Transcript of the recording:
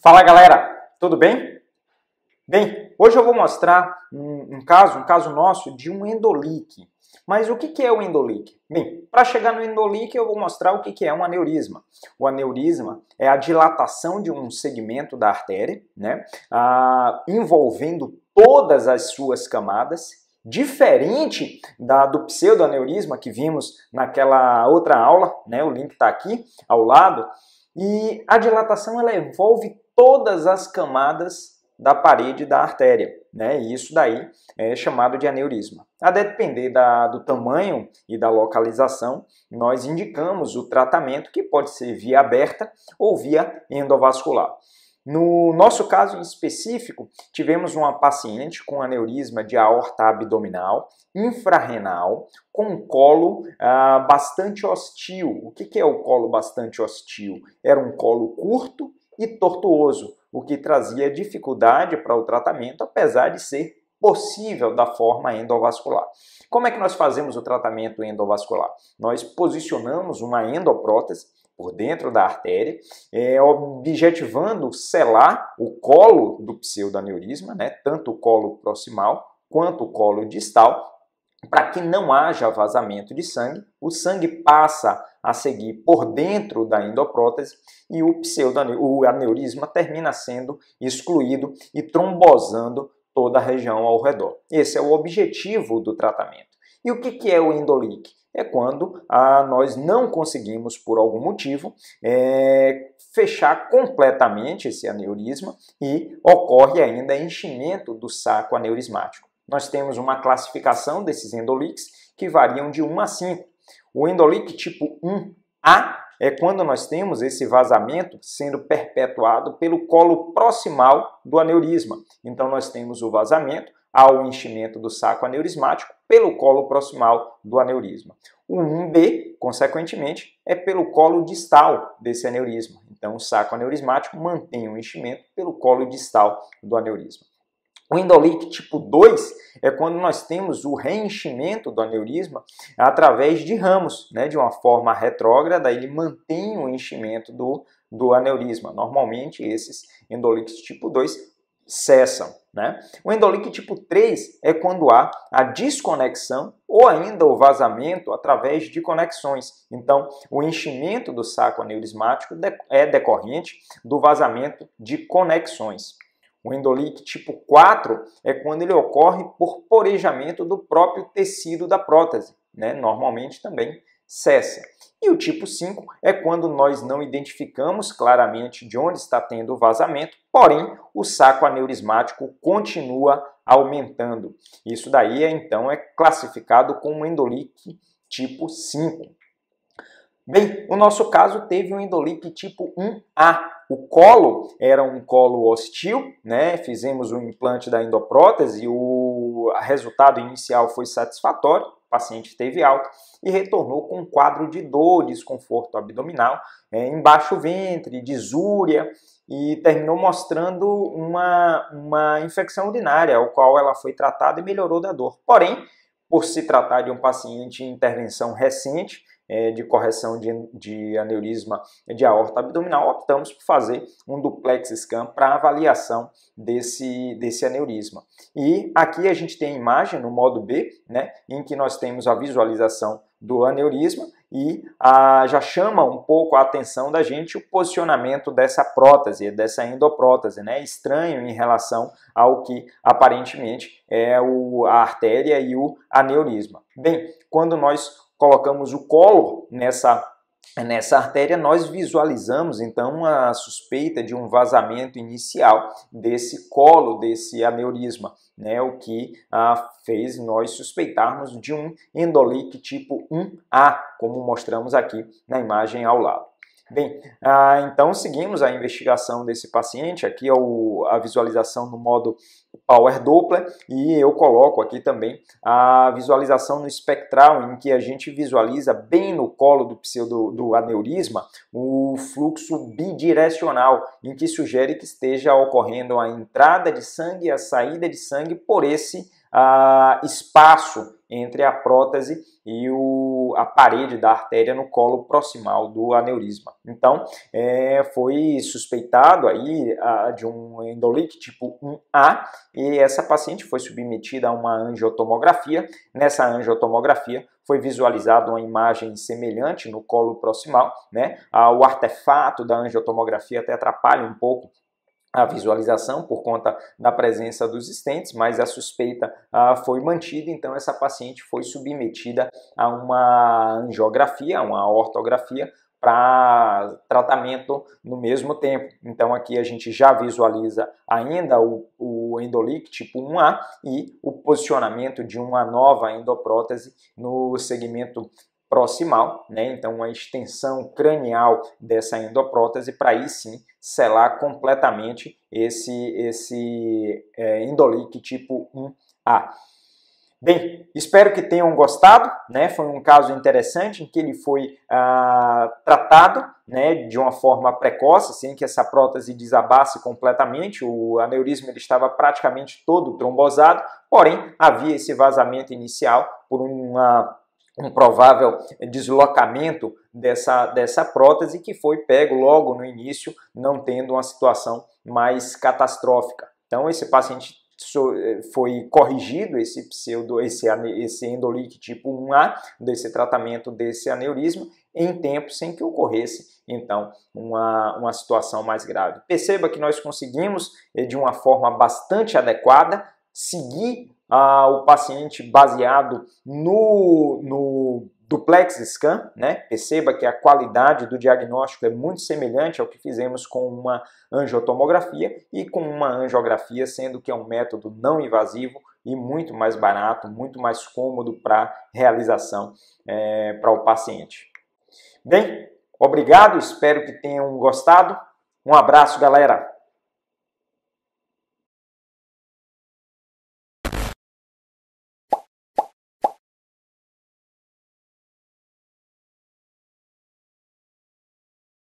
Fala galera, tudo bem? Bem, hoje eu vou mostrar um, um caso, um caso nosso de um endolique. Mas o que, que é o endolique? Bem, para chegar no endolique eu vou mostrar o que, que é um aneurisma. O aneurisma é a dilatação de um segmento da artéria, né, ah, envolvendo todas as suas camadas diferente da, do pseudoaneurisma que vimos naquela outra aula, né? O link está aqui ao lado. E a dilatação ela envolve todas as camadas da parede da artéria, né? E isso daí é chamado de aneurisma. A depender da, do tamanho e da localização, nós indicamos o tratamento que pode ser via aberta ou via endovascular. No nosso caso específico, tivemos uma paciente com aneurisma de aorta abdominal, infrarrenal, com um colo ah, bastante hostil. O que, que é o colo bastante hostil? Era um colo curto e tortuoso, o que trazia dificuldade para o tratamento, apesar de ser possível da forma endovascular. Como é que nós fazemos o tratamento endovascular? Nós posicionamos uma endoprótese por dentro da artéria, é, objetivando selar o colo do pseudaneurisma, né, tanto o colo proximal quanto o colo distal, para que não haja vazamento de sangue, o sangue passa a seguir por dentro da endoprótese e o pseudaneurisma termina sendo excluído e trombosando toda a região ao redor. Esse é o objetivo do tratamento. E o que, que é o endolic? É quando ah, nós não conseguimos, por algum motivo, é, fechar completamente esse aneurisma e ocorre ainda enchimento do saco aneurismático. Nós temos uma classificação desses endoliques que variam de 1 a 5. O endolic tipo 1A é quando nós temos esse vazamento sendo perpetuado pelo colo proximal do aneurisma. Então nós temos o vazamento ao enchimento do saco aneurismático pelo colo proximal do aneurisma. O 1B, consequentemente, é pelo colo distal desse aneurisma. Então, o saco aneurismático mantém o enchimento pelo colo distal do aneurisma. O endolique tipo 2 é quando nós temos o reenchimento do aneurisma através de ramos, né, de uma forma retrógrada, ele mantém o enchimento do, do aneurisma. Normalmente, esses endolites tipo 2 cessam. Né? O endolink tipo 3 é quando há a desconexão ou ainda o vazamento através de conexões. Então, o enchimento do saco aneurismático é decorrente do vazamento de conexões. O endolite tipo 4 é quando ele ocorre por porejamento do próprio tecido da prótese, né? normalmente também cessa. E o tipo 5 é quando nós não identificamos claramente de onde está tendo o vazamento, porém o saco aneurismático continua aumentando. Isso daí é, então é classificado como endolite tipo 5. Bem, o nosso caso teve um endolite tipo 1A. O colo era um colo hostil, né? Fizemos o implante da endoprótese, o resultado inicial foi satisfatório. O paciente teve alta e retornou com um quadro de dor, desconforto abdominal, é, embaixo ventre, desúria e terminou mostrando uma, uma infecção urinária, o qual ela foi tratada e melhorou da dor. Porém, por se tratar de um paciente em intervenção recente, é, de correção de, de aneurisma de aorta abdominal, optamos por fazer um duplex scan para avaliação desse, desse aneurisma. E aqui a gente tem a imagem no modo B, né, em que nós temos a visualização do aneurisma e a já chama um pouco a atenção da gente o posicionamento dessa prótese, dessa endoprótese, né? Estranho em relação ao que aparentemente é o, a artéria e o aneurisma. Bem, quando nós colocamos o colo nessa nessa artéria, nós visualizamos então a suspeita de um vazamento inicial desse colo, desse aneurisma, né? o que ah, fez nós suspeitarmos de um endolite tipo 1A, como mostramos aqui na imagem ao lado. Bem, ah, então seguimos a investigação desse paciente. Aqui é o, a visualização no modo Power Doppler e eu coloco aqui também a visualização no espectral em que a gente visualiza bem no colo do pseudo do aneurisma o fluxo bidirecional em que sugere que esteja ocorrendo a entrada de sangue e a saída de sangue por esse uh, espaço entre a prótese e o, a parede da artéria no colo proximal do aneurisma. Então, é, foi suspeitado aí a, de um endolite tipo 1A e essa paciente foi submetida a uma angiotomografia. Nessa angiotomografia foi visualizada uma imagem semelhante no colo proximal, né? o artefato da angiotomografia até atrapalha um pouco a visualização por conta da presença dos estentes, mas a suspeita ah, foi mantida, então essa paciente foi submetida a uma angiografia, uma ortografia para tratamento no mesmo tempo. Então aqui a gente já visualiza ainda o, o endolic tipo 1A e o posicionamento de uma nova endoprótese no segmento proximal, né? então uma extensão cranial dessa endoprótese, para aí sim selar completamente esse, esse é, endolique tipo 1A. Bem, espero que tenham gostado, né? Foi um caso interessante em que ele foi ah, tratado, né, de uma forma precoce, sem que essa prótese desabasse completamente. O aneurisma ele estava praticamente todo trombosado, porém havia esse vazamento inicial por uma um provável deslocamento dessa, dessa prótese que foi pego logo no início, não tendo uma situação mais catastrófica. Então esse paciente eh, foi corrigido esse pseudo esse, esse endolite tipo 1A desse tratamento desse aneurisma em tempo sem que ocorresse então uma, uma situação mais grave. Perceba que nós conseguimos eh, de uma forma bastante adequada seguir o paciente baseado no, no duplex scan, né? Perceba que a qualidade do diagnóstico é muito semelhante ao que fizemos com uma angiotomografia e com uma angiografia, sendo que é um método não invasivo e muito mais barato, muito mais cômodo para realização é, para o paciente. Bem, obrigado, espero que tenham gostado. Um abraço, galera!